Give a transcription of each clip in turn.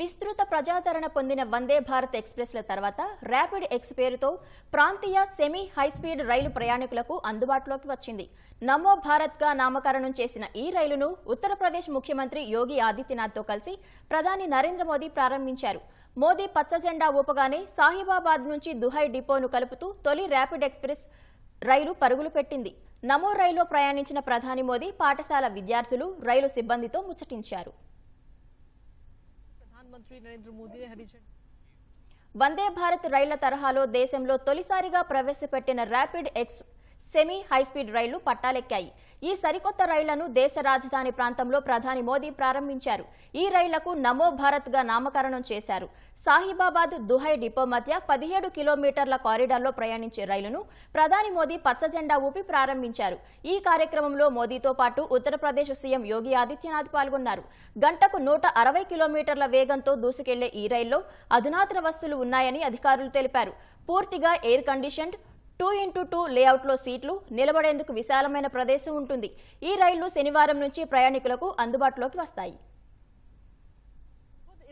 విస్తృత ప్రజాదరణ పొందిన వందే భారత్ ఎక్స్ప్రెస్ల తర్వాత ర్యాపిడ్ ఎక్స్ పేరుతో ప్రాంతీయ సెమీ హైస్పీడ్ రైలు ప్రయాణికులకు అందుబాటులోకి వచ్చింది నమో భారత్గా నామకరణం చేసిన ఈ రైలును ఉత్తరప్రదేశ్ ముఖ్యమంత్రి యోగి ఆదిత్యనాథ్తో కలిసి ప్రధాని నరేంద్ర మోదీ ప్రారంభించారు మోదీ పచ్చజెండా ఊపగానే సాహిబాబాద్ నుంచి దుహై డిపోను కలుపుతూ తొలి ర్యాపిడ్ ఎక్స్ప్రెస్ రైలు పరుగులు పెట్టింది నమో రైల్లో ప్రయాణించిన ప్రధాని మోదీ పాఠశాల విద్యార్థులు రైలు సిబ్బందితో ముచ్చటించారు ప్రధానమంత్రి నరేంద్ర మోదీని వందే భారత్ రైళ్ల తరహాలో దేశంలో తొలిసారిగా ప్రవేశపెట్టిన ర్యాపిడ్ ఎక్స్ సెమీ హైస్పీడ్ రైళ్లు పట్టాలెక్కాయి ఈ సరికొత్త రైళ్లను దేశ రాజధాని ప్రాంతంలో ప్రధాని మోదీ ప్రారంభించారు ఈ రైళ్లకు నమో భారత్ గా నామకరణం చేశారు సాహిబాబాద్ దుహై డిపో మధ్య పదిహేడు కిలోమీటర్ల కారిడార్లో ప్రయాణించే రైలును ప్రధాని మోదీ పచ్చజెండా ఊపి ప్రారంభించారు ఈ కార్యక్రమంలో మోదీతో పాటు ఉత్తరప్రదేశ్ సీఎం యోగి ఆదిత్యనాథ్ పాల్గొన్నారు గంటకు నూట అరవై కిలోమీటర్ల వేగంతో దూసుకెళ్లే ఈ రైల్లో అధునాతన వస్తువులు ఉన్నాయని అధికారులు తెలిపారు పూర్తిగా air conditioned two into two layout సీట్లు निबड़े विशाल ప్రదేశం प्रदेश उ రైళ్లు శనివారం నుంచి ప్రయాణికులకు అందుబాటులోకి వస్తాయి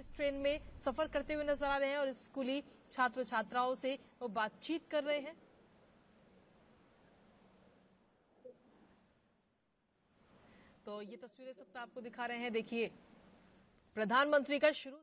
इस ट्रेन में सफर करते हुए नजर आ रहे हैं और स्कूली छात्र छात्राओं से वो बातचीत कर रहे हैं तो ये तस्वीरें सब आपको दिखा रहे हैं देखिए प्रधानमंत्री का शुरू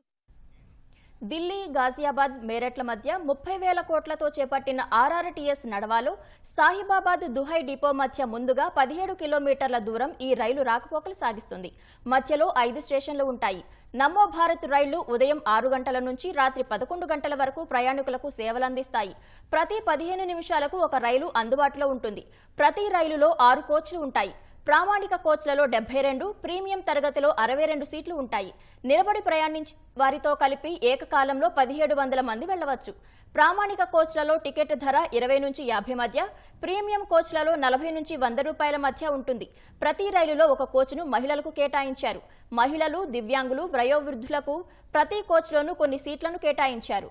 ఢిల్లీ గాజియాబాద్ మేరట్ల మధ్య ముప్పై వేల కోట్లతో చేపట్టిన ఆర్ఆర్టీఎస్ నడవాలో సాహిబాబాద్ దుహై డిపో మధ్య ముందుగా పదిహేడు కిలోమీటర్ల దూరం ఈ రైలు రాకపోకలు సాగిస్తుంది మధ్యలో ఐదు స్టేషన్లు ఉంటాయి నమో భారత్ రైళ్లు ఉదయం ఆరు గంటల నుంచి రాత్రి పదకొండు గంటల వరకు ప్రయాణికులకు సేవలందిస్తాయి ప్రతి పదిహేను నిమిషాలకు ఒక రైలు అందుబాటులో ఉంటుంది ప్రతి రైలులో ఆరు కోచ్లు ఉంటాయి ప్రామాణిక కోచ్లలో డెబ్బై రెండు ప్రీమియం తరగతిలో అరవై రెండు సీట్లు ఉంటాయి నిలబడి ప్రయాణించి వారితో కలిపి ఏకకాలంలో పదిహేడు వందల మంది వెళ్లవచ్చు ప్రామాణిక కోచ్లలో టికెట్ ధర ఇరవై నుంచి యాభై మధ్య ప్రీమియం కోచ్లలో నలభై నుంచి వంద రూపాయల మధ్య ఉంటుంది ప్రతి రైలులో ఒక కోచ్ను మహిళలకు కేటాయించారు మహిళలు దివ్యాంగులు వయోవృద్ధులకు ప్రతి కోచ్లోనూ కొన్ని సీట్లను కేటాయించారు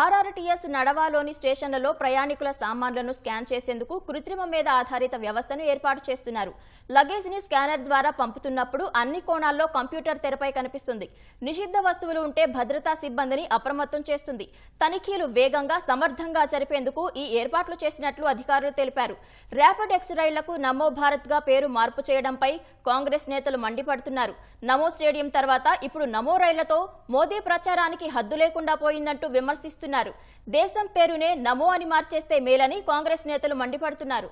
ఆర్ఆర్టీఎస్ నడవాలోని స్టేషన్లలో ప్రయాణికుల సామాన్లను స్కాన్ చేసేందుకు కృత్రిమ మీద ఆధారిత వ్యవస్థను ఏర్పాటు చేస్తున్నారు లగేజ్ ని స్కానర్ ద్వారా పంపుతున్నప్పుడు అన్ని కోణాల్లో కంప్యూటర్ తెరపై కనిపిస్తుంది నిషిద్ధ వస్తువులు ఉంటే భద్రతా సిబ్బందిని అప్రమత్తం చేస్తుంది తనిఖీలు వేగంగా సమర్థంగా జరిపేందుకు ఈ ఏర్పాట్లు చేసినట్లు అధికారులు తెలిపారు ర్యాపిడ్ ఎక్స్రైళ్లకు నమో భారత్ గా పేరు మార్పు చేయడంపై కాంగ్రెస్ నేతలు మండిపడుతున్నారు నమో స్టేడియం తర్వాత ఇప్పుడు నమో రైళ్లతో మోదీ ప్రచారానికి హద్దు లేకుండా పోయిందంటూ విమర్శిస్తున్నారు చూస్తున్నారు దేశం పేరునే నమో అని మార్చేస్తే మేలని కాంగ్రెస్ నేతలు మండిపడుతున్నారు